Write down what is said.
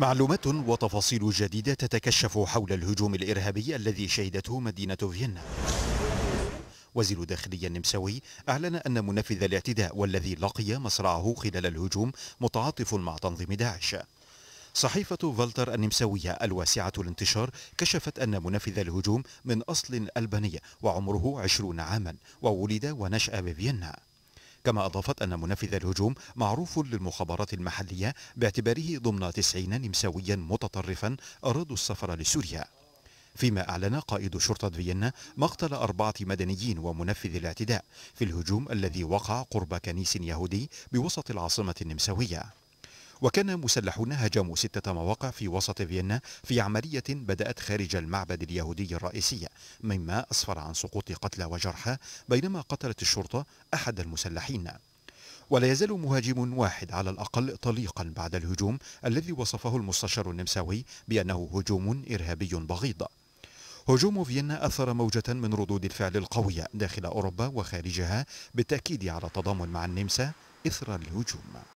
معلومات وتفاصيل جديدة تتكشف حول الهجوم الإرهابي الذي شهدته مدينة فيينا وزير الداخلية النمساوي أعلن أن منفذ الاعتداء والذي لقي مصرعه خلال الهجوم متعاطف مع تنظيم داعش صحيفة فالتر النمساوية الواسعة الانتشار كشفت أن منفذ الهجوم من أصل ألباني وعمره عشرون عاما وولد ونشأ بفيينا كما أضافت أن منفذ الهجوم معروف للمخابرات المحلية باعتباره ضمن تسعين نمساويا متطرفا أرادوا السفر لسوريا فيما أعلن قائد شرطة فيينا مقتل أربعة مدنيين ومنفذ الاعتداء في الهجوم الذي وقع قرب كنيس يهودي بوسط العاصمة النمساوية وكان مسلحون هجموا ستة مواقع في وسط فيينا في عملية بدأت خارج المعبد اليهودي الرئيسي مما أسفر عن سقوط قتلى وجرحى بينما قتلت الشرطة أحد المسلحين ولا يزال مهاجم واحد على الأقل طليقا بعد الهجوم الذي وصفه المستشار النمساوي بأنه هجوم إرهابي بغيض هجوم فيينا أثر موجة من ردود الفعل القوية داخل أوروبا وخارجها بالتأكيد على التضامن مع النمسا إثر الهجوم